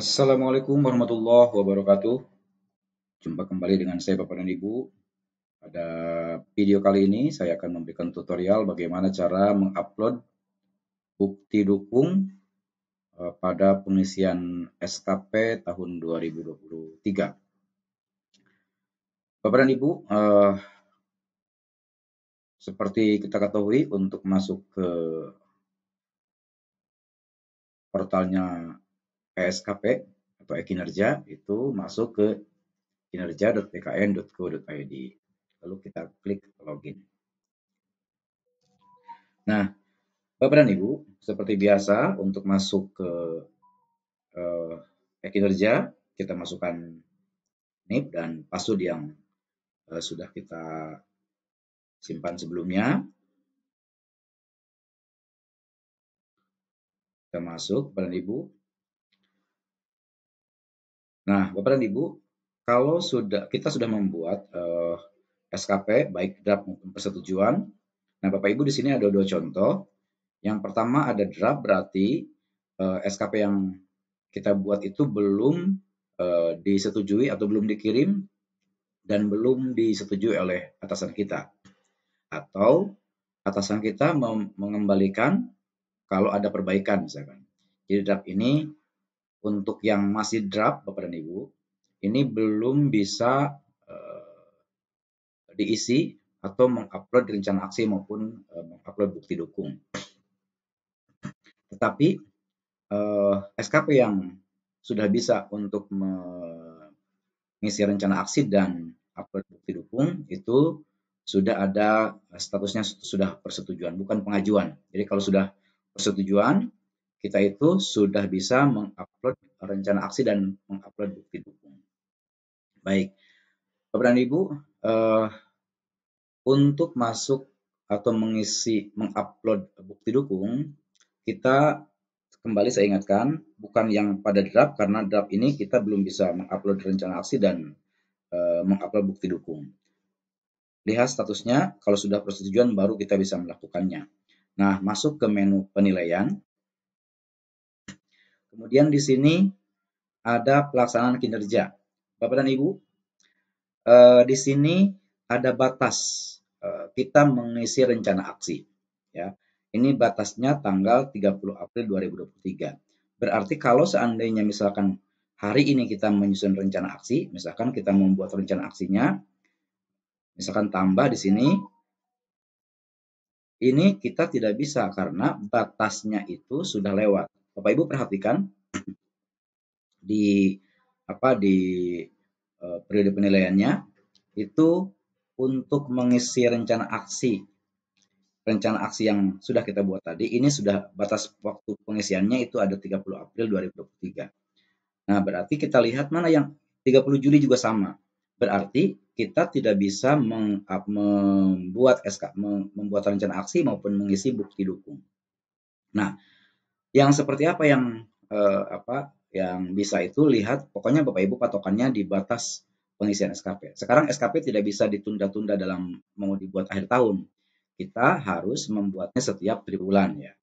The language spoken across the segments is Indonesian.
Assalamualaikum warahmatullahi wabarakatuh. Jumpa kembali dengan saya Bapak dan Ibu. Pada video kali ini saya akan memberikan tutorial bagaimana cara mengupload bukti dukung eh, pada pengisian SKP tahun 2023. Bapak dan Ibu, eh, seperti kita ketahui untuk masuk ke portalnya SKP atau Ekinerja itu masuk ke kinerja.pkn.go.id. Lalu kita klik login. Nah, Bapak dan Ibu, seperti biasa untuk masuk ke eh, Ekinerja e kita masukkan NIP dan password yang eh, sudah kita simpan sebelumnya. Kita masuk, Bapak dan Ibu. Nah, Bapak dan Ibu, kalau sudah kita sudah membuat uh, eh, SKP baik draft maupun persetujuan. Nah, Bapak Ibu di sini ada dua contoh. Yang pertama ada draft berarti uh, eh, SKP yang kita buat itu belum uh, disetujui atau belum dikirim dan belum disetujui oleh atasan kita. Atau atasan kita mengembalikan kalau ada perbaikan misalkan. Jadi draft ini untuk yang masih draft Bapak dan Ibu, ini belum bisa uh, diisi atau mengupload rencana aksi maupun uh, mengupload bukti dukung. Tetapi uh, eh, SKP yang sudah bisa untuk mengisi rencana aksi dan upload bukti dukung itu sudah ada statusnya sudah persetujuan bukan pengajuan. Jadi kalau sudah persetujuan kita itu sudah bisa mengupload rencana aksi dan mengupload bukti dukung. Baik, Bapak dan Ibu, uh, untuk masuk atau mengisi mengupload bukti dukung, kita kembali saya ingatkan bukan yang pada draft karena draft ini kita belum bisa mengupload rencana aksi dan uh, mengupload bukti dukung. Lihat statusnya, kalau sudah persetujuan baru kita bisa melakukannya. Nah, masuk ke menu penilaian, Kemudian di sini ada pelaksanaan kinerja. Bapak dan Ibu, eh, di sini ada batas eh, kita mengisi rencana aksi. Ya, ini batasnya tanggal 30 April 2023. Berarti kalau seandainya misalkan hari ini kita menyusun rencana aksi, misalkan kita membuat rencana aksinya, misalkan tambah di sini, ini kita tidak bisa karena batasnya itu sudah lewat. Bapak Ibu perhatikan di apa di e, periode penilaiannya itu untuk mengisi rencana aksi rencana aksi yang sudah kita buat tadi ini sudah batas waktu pengisiannya itu ada 30 April 2023. Nah, berarti kita lihat mana yang 30 Juli juga sama. Berarti kita tidak bisa meng, membuat SK membuat rencana aksi maupun mengisi bukti dukung. Nah, yang seperti apa yang eh, apa yang bisa itu lihat pokoknya Bapak Ibu patokannya di batas pengisian SKP. Sekarang SKP tidak bisa ditunda-tunda dalam mau dibuat akhir tahun. Kita harus membuatnya setiap triwulan ya.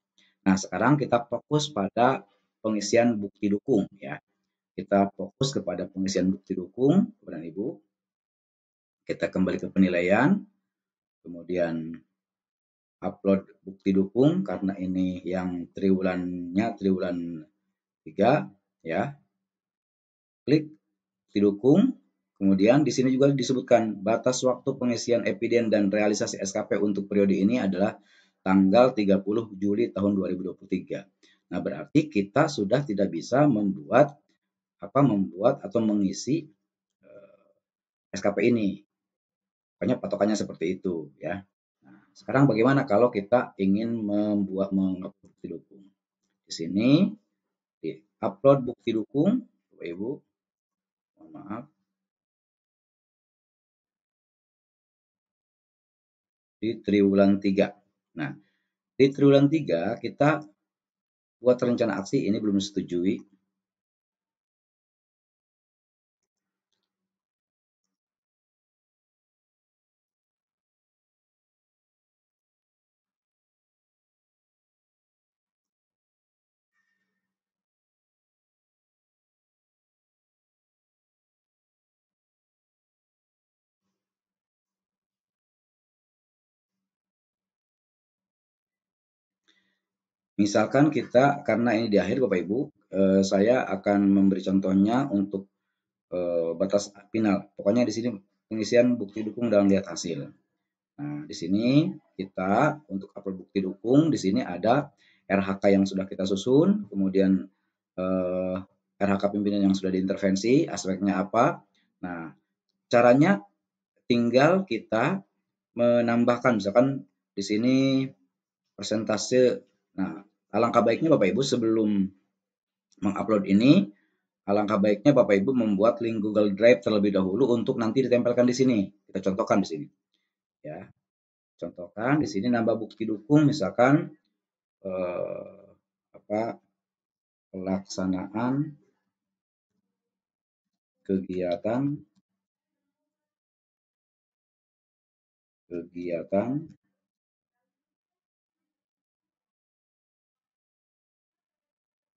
Nah, sekarang kita fokus pada pengisian bukti dukung ya. Kita fokus kepada pengisian bukti dukung, Bapak Ibu. Kita kembali ke penilaian, kemudian upload bukti dukung karena ini yang triwulannya triwulan 3 ya. Klik bukti dukung. Kemudian di sini juga disebutkan batas waktu pengisian epiden dan realisasi SKP untuk periode ini adalah tanggal 30 Juli tahun 2023. Nah, berarti kita sudah tidak bisa membuat apa membuat atau mengisi eh, SKP ini. Pokoknya patokannya seperti itu ya. Sekarang bagaimana kalau kita ingin membuat bukti dukung? Di sini di upload bukti dukung, Bapak Ibu. Mohon maaf. Di triwulan 3. Nah, di triwulan 3 kita buat rencana aksi ini belum disetujui Misalkan kita karena ini di akhir Bapak Ibu, eh, saya akan memberi contohnya untuk eh, batas final. Pokoknya di sini pengisian bukti dukung dalam lihat hasil. Nah, di sini kita untuk upload bukti dukung di sini ada RHK yang sudah kita susun, kemudian eh, RHK pimpinan yang sudah diintervensi, aspeknya apa. Nah, caranya tinggal kita menambahkan misalkan di sini persentase Nah, alangkah baiknya Bapak Ibu sebelum mengupload ini, alangkah baiknya Bapak Ibu membuat link Google Drive terlebih dahulu untuk nanti ditempelkan di sini. Kita contohkan di sini. Ya. Contohkan di sini nambah bukti dukung misalkan eh, apa pelaksanaan kegiatan kegiatan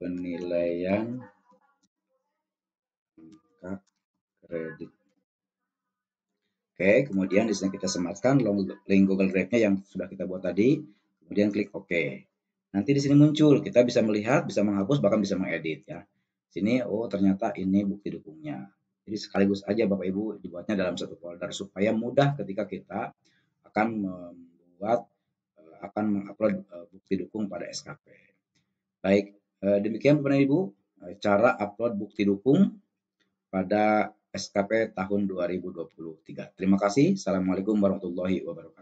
penilaian angka kredit. Oke, kemudian di sini kita sematkan link Google Drive-nya yang sudah kita buat tadi, kemudian klik OK. Nanti di sini muncul, kita bisa melihat, bisa menghapus, bahkan bisa mengedit ya. Sini, oh ternyata ini bukti dukungnya. Jadi sekaligus aja Bapak Ibu dibuatnya dalam satu folder supaya mudah ketika kita akan membuat eh, akan mengupload eh, bukti dukung pada SKP. Baik, Eh, demikian Bapak Ibu eh, cara upload bukti dukung pada SKP tahun 2023. Terima kasih. Assalamualaikum warahmatullahi wabarakatuh.